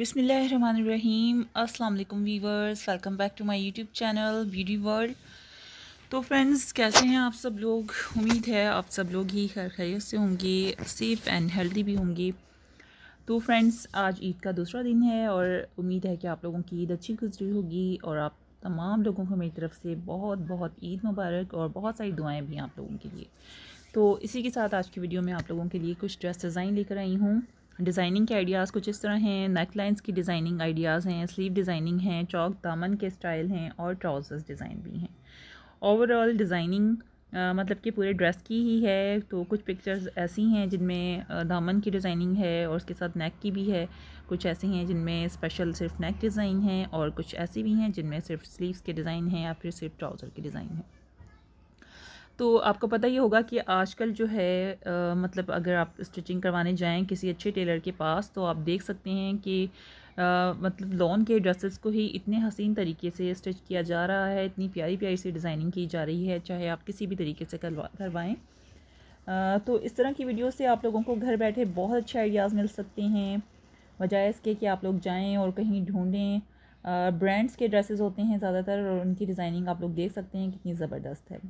बिसमीम अल्लाम viewers welcome back to my YouTube channel beauty world तो फ्रेंड्स कैसे हैं आप सब लोग उम्मीद है आप सब लोग ही खैर खैरियत से होंगे सेफ़ एंड हेल्दी भी होंगे तो फ्रेंड्स आज ईद का दूसरा दिन है और उम्मीद है कि आप लोगों की ईद अच्छी गुजरी होगी और आप तमाम लोगों को मेरी तरफ़ से बहुत बहुत ईद मुबारक और बहुत सारी दुआएँ भी आप लोगों के लिए तो इसी के साथ आज की वीडियो में आप लोगों के लिए कुछ ड्रेस डिज़ाइन लेकर आई हूँ डिज़ाइनिंग के आइडियाज़ कुछ इस तरह हैं नेक लाइन्स की डिज़ाइनिंग आइडियाज़ हैं स्लीव डिज़ाइनिंग हैं चौक दामन के स्टाइल हैं और ट्राउज़र्स डिज़ाइन भी हैं ओवरऑल डिज़ाइनिंग मतलब कि पूरे ड्रेस की ही है तो कुछ पिक्चर्स ऐसी हैं जिनमें दामन की डिज़ाइनिंग है और उसके साथ नेक की भी है कुछ ऐसी हैं जिनमें स्पेशल सिर्फ नेक डिज़ाइन है और कुछ ऐसी भी हैं जिनमें सिर्फ स्लीव्स के डिज़ाइन हैं या फिर सिर्फ ट्राउज़र के डिज़ाइन हैं तो आपको पता ही होगा कि आजकल जो है आ, मतलब अगर आप स्टिचिंग करवाने जाएं किसी अच्छे टेलर के पास तो आप देख सकते हैं कि आ, मतलब लॉन के ड्रेसेस को ही इतने हसीन तरीके से स्टिच किया जा रहा है इतनी प्यारी प्यारी सी डिज़ाइनिंग की जा रही है चाहे आप किसी भी तरीके से करवा करवाएँ तो इस तरह की वीडियो से आप लोगों को घर बैठे बहुत अच्छे आइडियाज़ मिल सकते हैं वजह इसके कि आप लोग जाएँ और कहीं ढूँढें ब्रांड्स के ड्रेसेस होते हैं ज़्यादातर और उनकी डिज़ाइनिंग आप लोग देख सकते हैं कितनी ज़बरदस्त है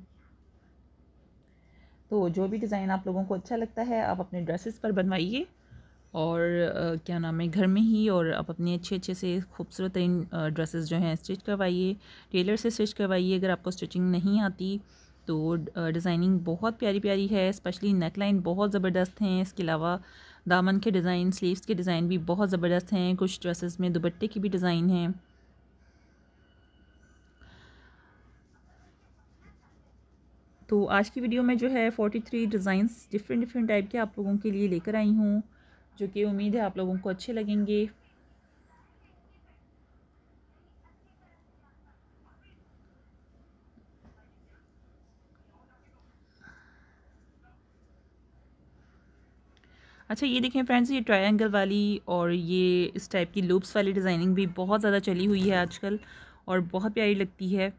तो जो भी डिज़ाइन आप लोगों को अच्छा लगता है आप अपने ड्रेसेस पर बनवाइए और क्या नाम है घर में ही और आप अपने अच्छे अच्छे से खूबसूरत तरीन ड्रेसेस जो हैं स्टिच करवाइए टेलर से स्टिच करवाइए अगर आपको स्टिचिंग नहीं आती तो डिज़ाइनिंग बहुत प्यारी प्यारी है स्पेशली नेक लाइन बहुत ज़बरदस्त हैं इसके अलावा दामन के डिज़ाइन स्लीव्स के डिज़ाइन भी बहुत ज़बरदस्त हैं कुछ ड्रेसेस में दुपट्टे की भी डिज़ाइन हैं तो आज की वीडियो में जो है forty three designs different different type के आप लोगों के लिए लेकर आई हूँ जो कि उम्मीद है आप लोगों को अच्छे लगेंगे अच्छा ये देखें फ्रेंड्स ये ट्रायंगल वाली और ये इस टाइप की लूप्स वाली डिज़ाइनिंग भी बहुत ज़्यादा चली हुई है आजकल और बहुत प्यारी लगती है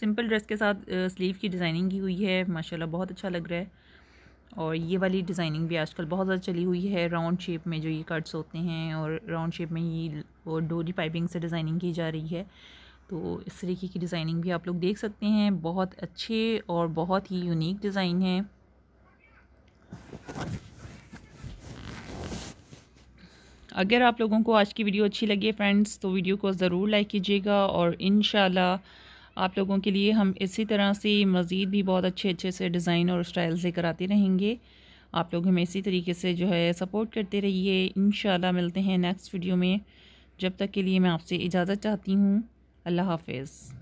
सिंपल ड्रेस के साथ स्लीव की डिज़ाइनिंग की हुई है माशाल्लाह बहुत अच्छा लग रहा है और ये वाली डिज़ाइनिंग भी आजकल बहुत ज़्यादा चली हुई है राउंड शेप में जो ये कट्स होते हैं और राउंड शेप में ये वो डोरी पाइपिंग से डिज़ाइनिंग की जा रही है तो इस तरीके की डिज़ाइनिंग भी आप लोग देख सकते हैं बहुत अच्छे और बहुत ही यूनिक डिज़ाइन है अगर आप लोगों को आज की वीडियो अच्छी लगी फ्रेंड्स तो वीडियो को ज़रूर लाइक कीजिएगा और इन आप लोगों के लिए हम इसी तरह से मज़ीद भी बहुत अच्छे अच्छे से डिज़ाइन और स्टाइल से कराते रहेंगे आप लोग हमें इसी तरीके से जो है सपोर्ट करते रहिए इन मिलते हैं नेक्स्ट वीडियो में जब तक के लिए मैं आपसे इजाज़त चाहती हूँ अल्लाह हाफिज़